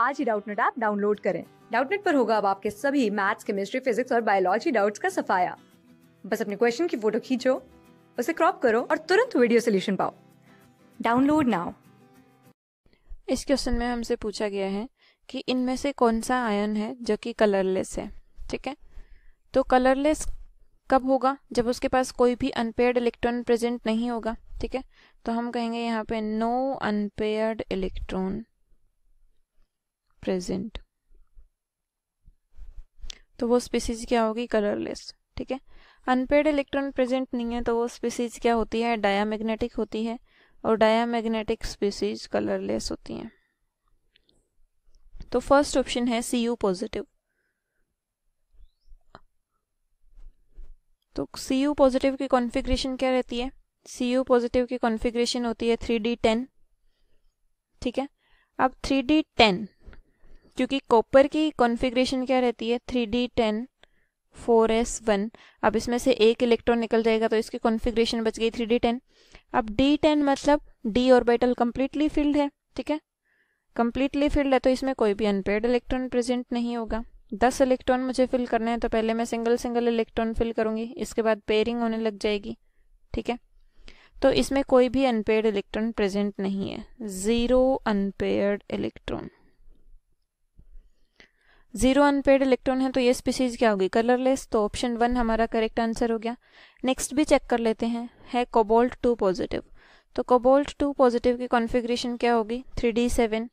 आज ही Doubtnut app download करें डाउटनेट पर होगा अब आपके सभी मैथ्स केमिस्ट्री फिजिक्स और बायोलॉजी डाउट्स का सफाया बस अपने क्वेश्चन की फोटो खींचो उसे क्रॉप करो और तुरंत वीडियो सोल्यूशन पाओ डाउनलोड नाउ इस क्वेश्चन में हमसे पूछा गया है कि इनमें से कौन सा आयन है जो कि कलरलेस है ठीक है तो कलरलेस कब होगा जब उसके पास कोई भी अनपेयर्ड इलेक्ट्रॉन प्रेजेंट नहीं होगा ठीक है तो हम कहेंगे यहाँ पे नो अनपेयर्ड इलेक्ट्रॉन प्रेजेंट तो वो स्पीसीज क्या होगी कलरलेस ठीक है अनपेड इलेक्ट्रॉन प्रेजेंट नहीं है तो वो स्पीसीज क्या होती है डायामैग्नेटिक होती है और डायामैग्नेटिक स्पीसीज कलरलेस होती हैं तो फर्स्ट ऑप्शन है सी यू पॉजिटिव तो सी यू पॉजिटिव की कॉन्फ़िगरेशन क्या रहती है सी यू पॉजिटिव की कॉन्फ़िगरेशन होती है थ्री डी टेन ठीक है अब थ्री डी टेन क्योंकि कॉपर की कॉन्फ़िगरेशन क्या रहती है three D ten four S one अब इसमें से एक इलेक्ट्रॉन निकल जाएगा तो इसकी कॉन्फ़िगरेशन बच गई थ्री डी टेन अब डी टेन मतलब डी ऑर्बिटल कम्प्लीटली फील्ड है ठीक है कम्प्लीटली फील्ड है तो इसमें कोई भी अनपेड इलेक्ट्रॉन प्रेजेंट नहीं होगा दस इलेक्ट्रॉन मुझे फिल करने हैं तो पहले मैं सिंगल सिंगल इलेक्ट्रॉन फिल करूंगी इसके बाद पेयरिंग होने लग जाएगी ठीक है तो इसमें कोई भी अनपेड इलेक्ट्रॉन प्रेजेंट नहीं है zero unpaired electron zero unpaired electron है तो ये स्पीसीज क्या होगी कलरलेस तो ऑप्शन वन हमारा करेक्ट आंसर हो गया नेक्स्ट भी चेक कर लेते हैं है कोबोल्ट टू पॉजिटिव तो कोबोल्ट टू पॉजिटिव की कॉन्फ़िगरेशन क्या होगी थ्री डी सेवन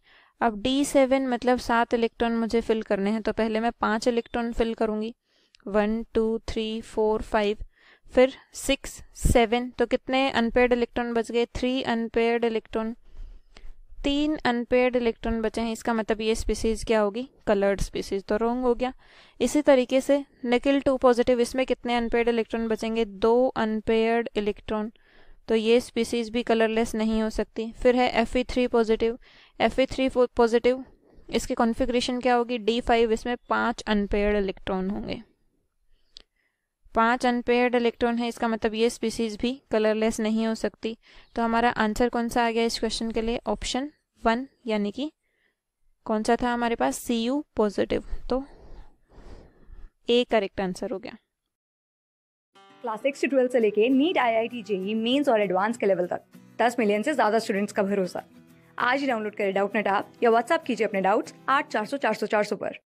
अब डी सेवन मतलब सात इलेक्ट्रॉन मुझे फिल करने हैं तो पहले मैं पाँच इलेक्ट्रॉन फिल करूँगी one two three four five फिर सिक्स सेवन तो कितने अनपेड इलेक्ट्रॉन बच गए थ्री अनपेड इलेक्ट्रॉन तीन अनपेड इलेक्ट्रॉन बचे हैं इसका मतलब ये स्पीसीज क्या होगी कलर्ड स्पीसीज तो रोंग हो गया इसी तरीके से निकिल टू पॉजिटिव इसमें कितने अनपेड इलेक्ट्रॉन बचेंगे दो अनपेड इलेक्ट्रॉन तो ये स्पीसीज भी कलरलेस नहीं हो सकती फिर है F E three positive F E three positive इसकी कॉन्फ़िगरेशन क्या होगी डी फाइव इसमें पांच अनपेड इलेक्ट्रॉन होंगे पांच अनपेयर्ड इलेक्ट्रॉन है इसका मतलब ये स्पीसीज भी कलरलेस नहीं हो सकती तो हमारा आंसर कौन सा आ गया इस क्वेश्चन के लिए ऑप्शन वन यानी कि कौन सा था हमारे पास सी यू पॉजिटिव तो ए करेक्ट आंसर हो गया क्लास सिक्स से ट्वेल्थ से लेके NEET I I T JEE Mains और एडवांस के लेवल तक दस मिलियन से ज्यादा स्टूडेंट्स का भरोसा आज ही डाउनलोड करें डाउट नेट आप या व्हाट्सएप कीजिए अपने डाउट्स आठ चार सौ चार सौ चार सौ पर